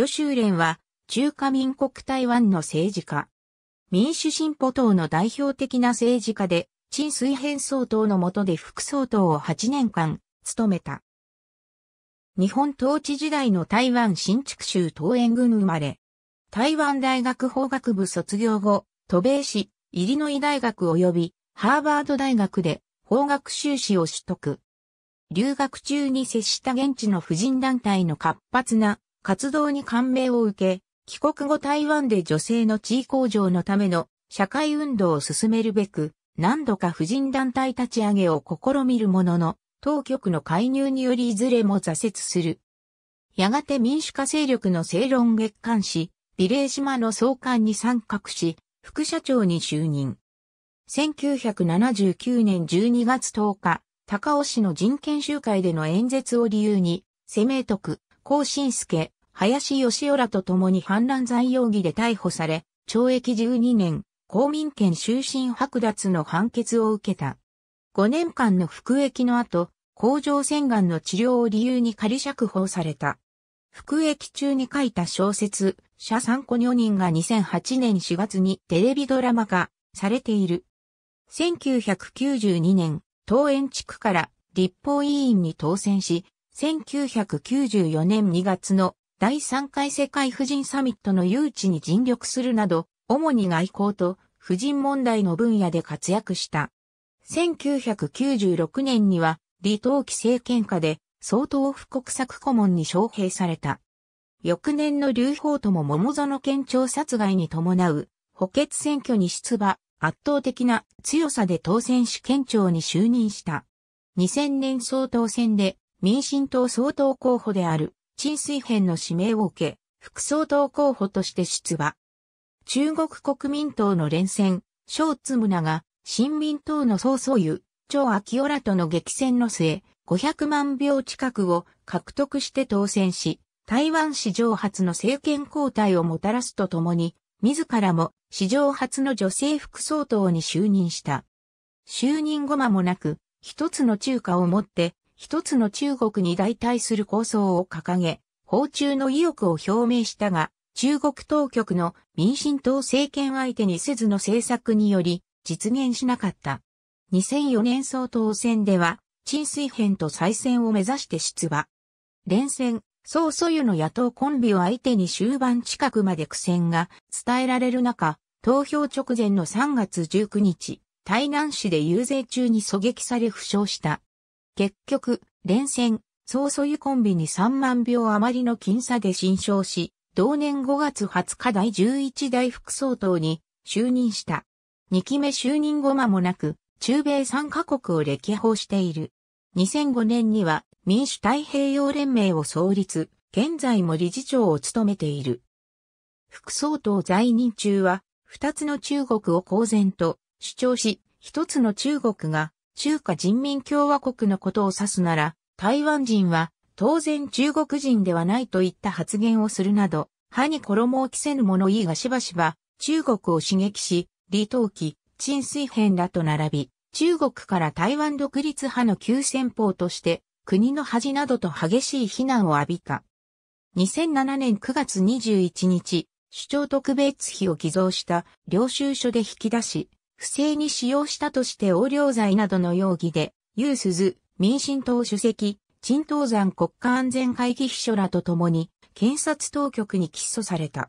呂秀連は中華民国台湾の政治家。民主進歩党の代表的な政治家で、陳水編総統の下で副総統を8年間務めた。日本統治時代の台湾新築州東園郡生まれ。台湾大学法学部卒業後、渡米市、イリノイ大学及びハーバード大学で法学修士を取得。留学中に接した現地の婦人団体の活発な活動に感銘を受け、帰国後台湾で女性の地位向上のための社会運動を進めるべく、何度か婦人団体立ち上げを試みるものの、当局の介入によりいずれも挫折する。やがて民主化勢力の正論月刊誌、ビレー島の創刊に参画し、副社長に就任。1979年12月10日、高尾市の人権集会での演説を理由に、セメート高信介、林義雄らと共に反乱罪容疑で逮捕され、懲役12年、公民権終身剥奪の判決を受けた。5年間の服役の後、甲状腺がんの治療を理由に仮釈放された。服役中に書いた小説、社参考女人が2008年4月にテレビドラマ化されている。1992年、東園地区から立法委員に当選し、1994年2月の第3回世界婦人サミットの誘致に尽力するなど、主に外交と婦人問題の分野で活躍した。1996年には、李登輝政権下で、総統府国策顧問に招聘された。翌年の劉邦とも桃園県庁殺害に伴う補欠選挙に出馬、圧倒的な強さで当選し県庁に就任した。2000年総統選で民進党総統候補である陳水編の指名を受け、副総統候補として出馬。中国国民党の連戦、小津村が、新民党の総総優、張秋夫らとの激戦の末、500万票近くを獲得して当選し、台湾史上初の政権交代をもたらすとともに、自らも史上初の女性副総統に就任した。就任後間もなく、一つの中華をもって一つの中国に代替する構想を掲げ、訪中の意欲を表明したが、中国当局の民進党政権相手にせずの政策により実現しなかった。2004年総統選では、陳水編と再選を目指して出馬。連戦、総素湯の野党コンビを相手に終盤近くまで苦戦が伝えられる中、投票直前の3月19日、台南市で遊説中に狙撃され負傷した。結局、連戦、総素湯コンビに3万票余りの僅差で新勝し、同年5月20日第11代副総統に就任した。2期目就任後間もなく、中米3カ国を歴訪している。2005年には民主太平洋連盟を創立、現在も理事長を務めている。副総統在任中は、2つの中国を公然と主張し、1つの中国が中華人民共和国のことを指すなら、台湾人は当然中国人ではないといった発言をするなど、歯に衣を着せぬ物言いがしばしば中国を刺激し、李登輝、陳水編らと並び、中国から台湾独立派の急先鋒として国の恥などと激しい非難を浴びた。2007年9月21日、主張特別費を偽造した領収書で引き出し、不正に使用したとして横領罪などの容疑で、ユースズ、民進党主席、陳東山国家安全会議秘書らと共に、検察当局に起訴された。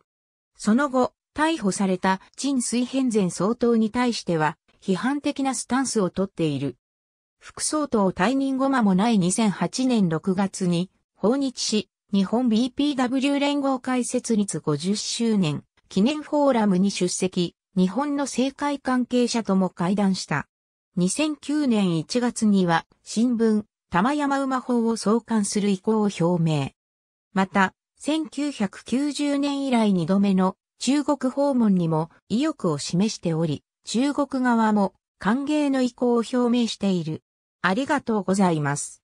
その後、逮捕された陳水変前総統に対しては、批判的なスタンスをとっている。副総統退任後間もない2008年6月に訪日し、日本 BPW 連合会設立50周年記念フォーラムに出席、日本の政界関係者とも会談した。2009年1月には新聞、玉山馬法を創刊する意向を表明。また、1990年以来2度目の中国訪問にも意欲を示しており、中国側も歓迎の意向を表明している。ありがとうございます。